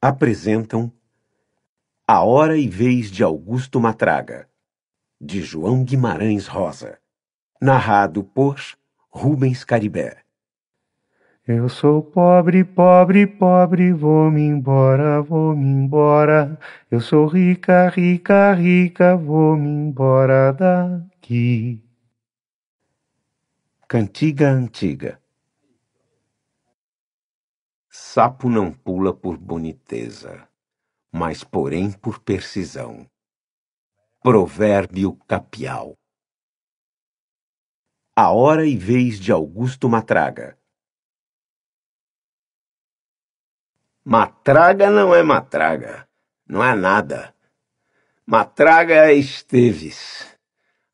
apresentam A Hora e Vez de Augusto Matraga, de João Guimarães Rosa, narrado por Rubens Caribé. Eu sou pobre, pobre, pobre, vou-me embora, vou-me embora. Eu sou rica, rica, rica, vou-me embora daqui. Cantiga Antiga Sapo não pula por boniteza, mas porém por precisão. Provérbio Capial A Hora e Vez de Augusto Matraga Matraga não é matraga, não é nada. Matraga é Esteves,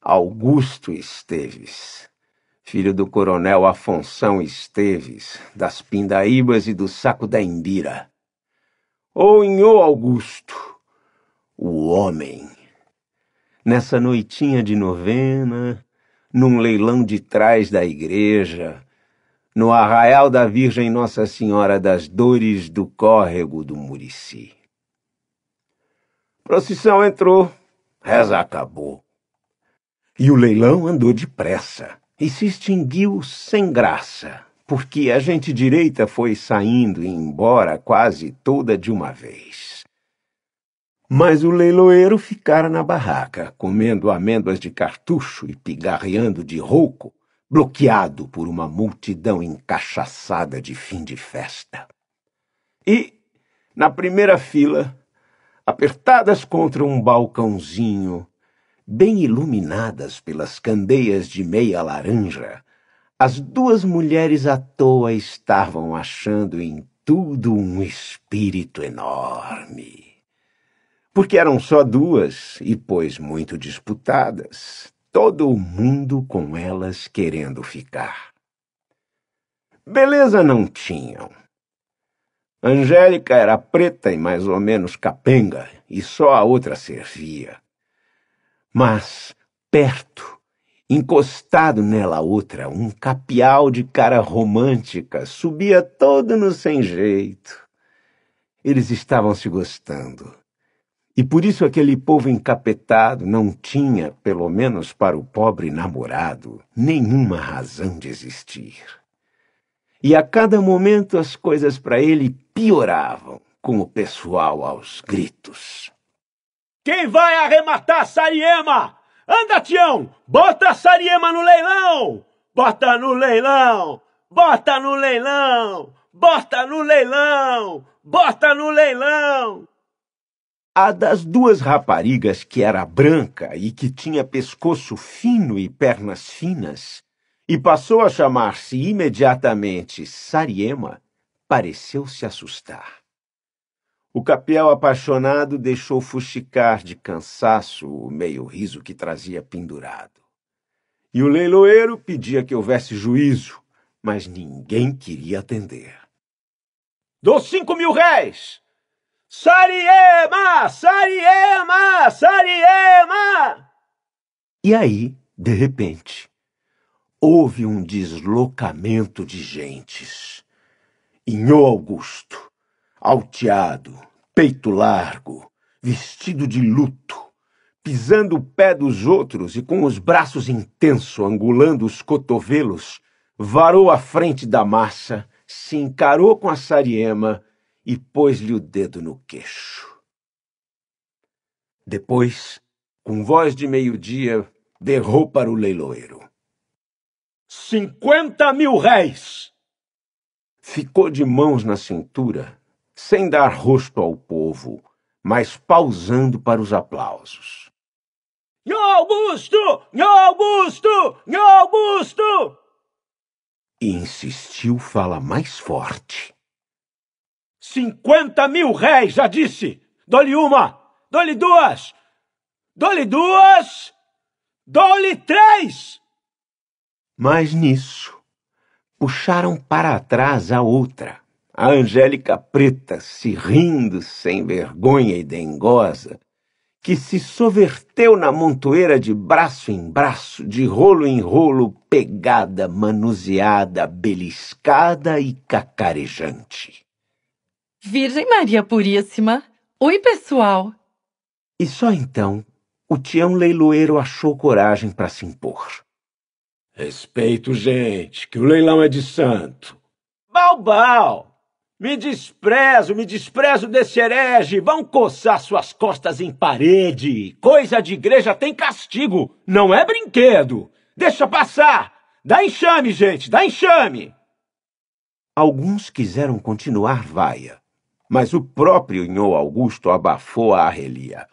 Augusto Esteves filho do coronel Afonso Esteves, das Pindaíbas e do Saco da ou Onhô Augusto, o homem. Nessa noitinha de novena, num leilão de trás da igreja, no arraial da Virgem Nossa Senhora das Dores do Córrego do Murici. Procissão entrou, reza acabou. E o leilão andou depressa e se extinguiu sem graça, porque a gente direita foi saindo e embora quase toda de uma vez. Mas o leiloeiro ficara na barraca, comendo amêndoas de cartucho e pigarreando de rouco, bloqueado por uma multidão encachaçada de fim de festa. E, na primeira fila, apertadas contra um balcãozinho, bem iluminadas pelas candeias de meia laranja, as duas mulheres à toa estavam achando em tudo um espírito enorme. Porque eram só duas, e pois muito disputadas, todo o mundo com elas querendo ficar. Beleza não tinham. Angélica era preta e mais ou menos capenga, e só a outra servia. Mas, perto, encostado nela outra, um capial de cara romântica subia todo no sem jeito. Eles estavam se gostando. E por isso aquele povo encapetado não tinha, pelo menos para o pobre namorado, nenhuma razão de existir. E a cada momento as coisas para ele pioravam, com o pessoal aos gritos. Quem vai arrematar a Sariema? Anda, Tião! Bota a Sariema no leilão! Bota no leilão! Bota no leilão! Bota no leilão! Bota no leilão! A das duas raparigas que era branca e que tinha pescoço fino e pernas finas, e passou a chamar-se imediatamente Sariema, pareceu se assustar. O capial apaixonado deixou fuxicar de cansaço o meio riso que trazia pendurado. E o leiloeiro pedia que houvesse juízo, mas ninguém queria atender. Dou cinco mil réis! Sariema! Sariema! Sariema! E aí, de repente, houve um deslocamento de gentes. Inhô Augusto alteado, peito largo, vestido de luto, pisando o pé dos outros e com os braços intenso angulando os cotovelos, varou a frente da massa, se encarou com a sariema e pôs-lhe o dedo no queixo. Depois, com voz de meio-dia, derrou para o leiloeiro. Cinquenta mil réis! Ficou de mãos na cintura, sem dar rosto ao povo, mas pausando para os aplausos. Nhô Augusto! Nhô Augusto! Nhô Augusto! E insistiu fala mais forte. Cinquenta mil réis, já disse! Dou-lhe uma! Dou-lhe duas! Dou-lhe duas! Dou-lhe três! Mas nisso, puxaram para trás a outra a Angélica Preta, se rindo sem vergonha e dengosa, que se soverteu na montoeira de braço em braço, de rolo em rolo, pegada, manuseada, beliscada e cacarejante. Virgem Maria Puríssima! Oi, pessoal! E só então o tião leiloeiro achou coragem para se impor. Respeito, gente, que o leilão é de santo. Balbal! Me desprezo, me desprezo desse herege. Vão coçar suas costas em parede. Coisa de igreja tem castigo, não é brinquedo. Deixa passar. Dá enxame, gente, dá enxame. Alguns quiseram continuar vaia, mas o próprio Nhô Augusto abafou a arrelia.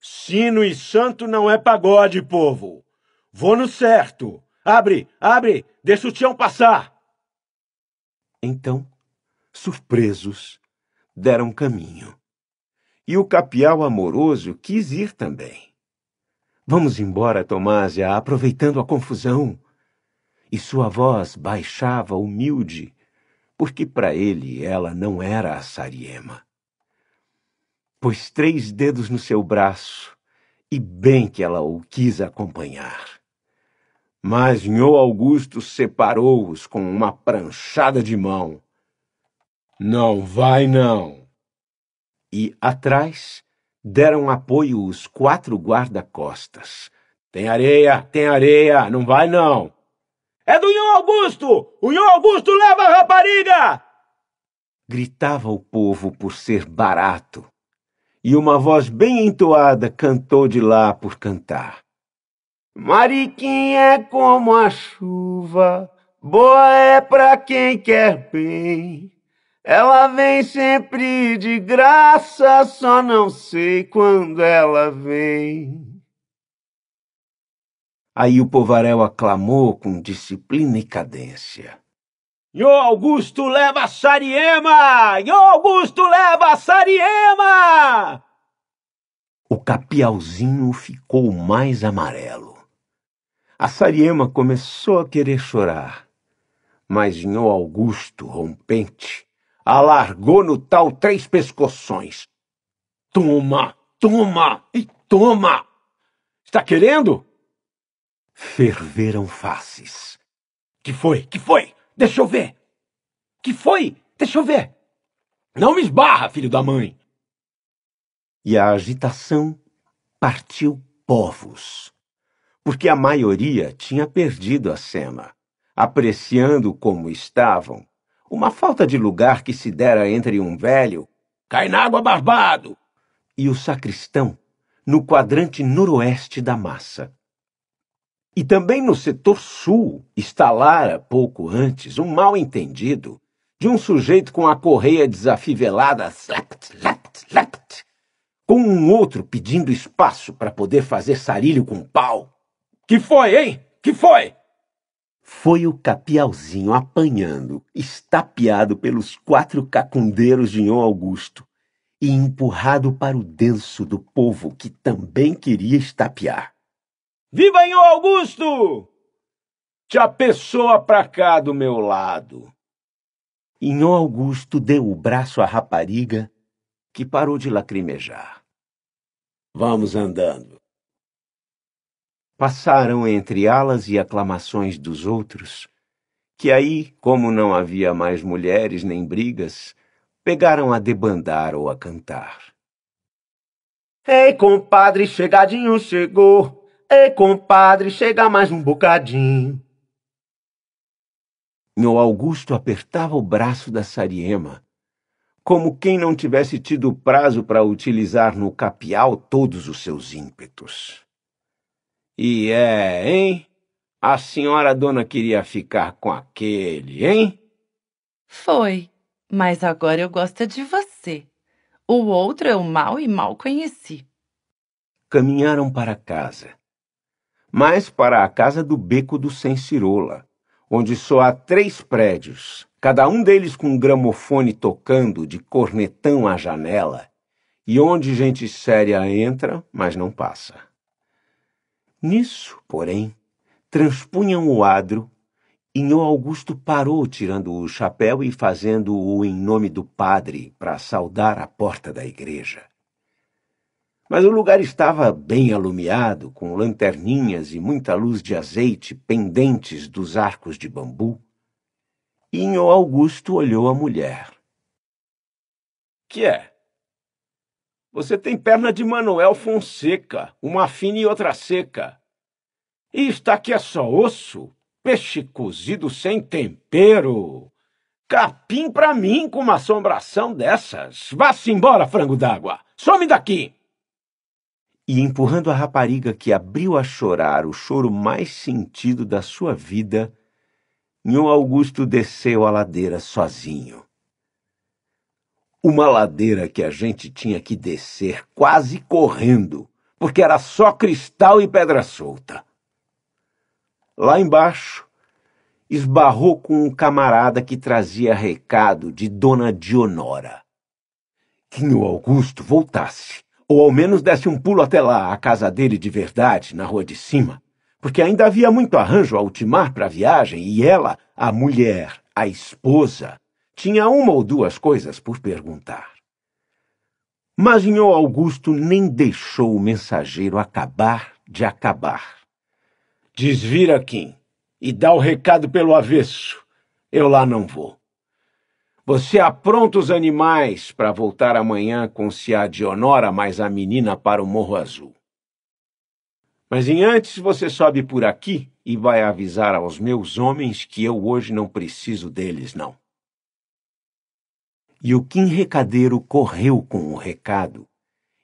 Sino e santo não é pagode, povo. Vou no certo. Abre, abre, deixa o tião passar. Então surpresos, deram caminho. E o capial amoroso quis ir também. Vamos embora, Tomásia, aproveitando a confusão. E sua voz baixava humilde, porque para ele ela não era a Sariema. Pôs três dedos no seu braço, e bem que ela o quis acompanhar. Mas Nhô Augusto separou-os com uma pranchada de mão não vai não! E atrás deram apoio os quatro guarda-costas. Tem areia, tem areia, não vai não! É do Ion Augusto! O Ion Augusto leva a rapariga! Gritava o povo por ser barato, e uma voz bem entoada cantou de lá por cantar. Mariquinha é como a chuva, boa é pra quem quer bem. Ela vem sempre de graça, só não sei quando ela vem. Aí o povaréu aclamou com disciplina e cadência. Nhô Augusto leva Sariema! Nhô Augusto leva Sariema! O capiauzinho ficou mais amarelo. A Sariema começou a querer chorar, mas Nhô Augusto, rompente, alargou no tal três pescoções. Toma, toma e toma! Está querendo? Ferveram faces. Que foi? Que foi? Deixa eu ver. Que foi? Deixa eu ver. Não me esbarra, filho da mãe. E a agitação partiu povos, porque a maioria tinha perdido a cena, apreciando como estavam uma falta de lugar que se dera entre um velho cai na água barbado e o sacristão no quadrante noroeste da massa. E também no setor sul estalara pouco antes um mal entendido de um sujeito com a correia desafivelada slapt, slapt, slapt, com um outro pedindo espaço para poder fazer sarilho com pau. Que foi, hein? Que foi? Foi o Capiauzinho apanhando, estapeado pelos quatro cacundeiros de Nhon Augusto e empurrado para o denso do povo que também queria estapear. Viva Nhon Augusto! Te pessoa pra cá do meu lado. Nhon Augusto deu o braço à rapariga, que parou de lacrimejar. Vamos andando passaram entre alas e aclamações dos outros, que aí, como não havia mais mulheres nem brigas, pegaram a debandar ou a cantar. Ei, compadre, chegadinho chegou. Ei, compadre, chega mais um bocadinho. Meu Augusto apertava o braço da Sariema, como quem não tivesse tido prazo para utilizar no capial todos os seus ímpetos. E é, hein? A senhora dona queria ficar com aquele, hein? Foi, mas agora eu gosto de você. O outro eu mal e mal conheci. Caminharam para casa. Mas para a casa do beco do Cirola, onde só há três prédios, cada um deles com um gramofone tocando de cornetão à janela, e onde gente séria entra, mas não passa. Nisso, porém, transpunham o adro e Nhô Augusto parou tirando o chapéu e fazendo-o em nome do padre para saudar a porta da igreja. Mas o lugar estava bem alumiado, com lanterninhas e muita luz de azeite pendentes dos arcos de bambu. E Nhô Augusto olhou a mulher. Que é? Você tem perna de Manuel Fonseca, uma fina e outra seca. E está aqui é só osso, peixe cozido sem tempero. Capim pra mim com uma assombração dessas. Vá-se embora, frango d'água. Some daqui! E empurrando a rapariga que abriu a chorar o choro mais sentido da sua vida, Nhô Augusto desceu a ladeira sozinho. Uma ladeira que a gente tinha que descer quase correndo, porque era só cristal e pedra solta. Lá embaixo, esbarrou com um camarada que trazia recado de Dona Dionora. Que o Augusto voltasse, ou ao menos desse um pulo até lá, à casa dele de verdade, na rua de cima, porque ainda havia muito arranjo a ultimar para a viagem e ela, a mulher, a esposa, tinha uma ou duas coisas por perguntar. Mas Nhô Augusto nem deixou o mensageiro acabar de acabar. Desvira Kim e dá o recado pelo avesso. Eu lá não vou. Você apronta os animais para voltar amanhã com a Dionora mais a menina para o Morro Azul. Mas em antes você sobe por aqui e vai avisar aos meus homens que eu hoje não preciso deles, não. E o recadeiro correu com o recado.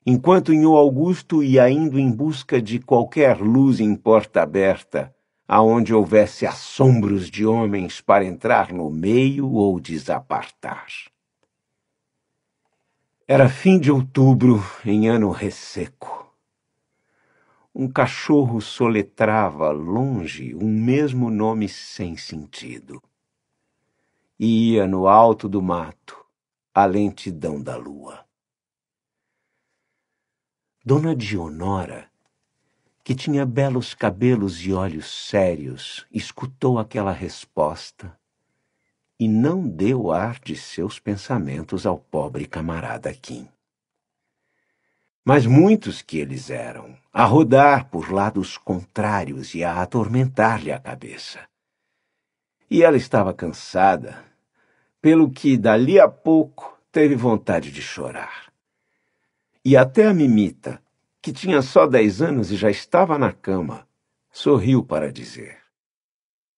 Enquanto Nho Augusto ia indo em busca de qualquer luz em porta aberta, aonde houvesse assombros de homens para entrar no meio ou desapartar. Era fim de outubro, em ano resseco. Um cachorro soletrava longe um mesmo nome sem sentido. ia no alto do mato, a lentidão da lua. Dona Dionora, que tinha belos cabelos e olhos sérios, escutou aquela resposta e não deu ar de seus pensamentos ao pobre camarada Kim. Mas muitos que eles eram, a rodar por lados contrários e a atormentar-lhe a cabeça. E ela estava cansada, pelo que dali a pouco teve vontade de chorar. E até a mimita, que tinha só dez anos e já estava na cama, sorriu para dizer: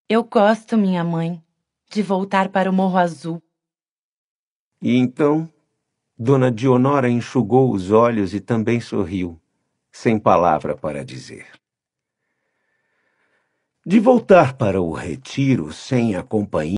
Eu gosto, minha mãe, de voltar para o Morro Azul. E então, Dona Dionora enxugou os olhos e também sorriu, sem palavra para dizer. De voltar para o retiro sem a companhia,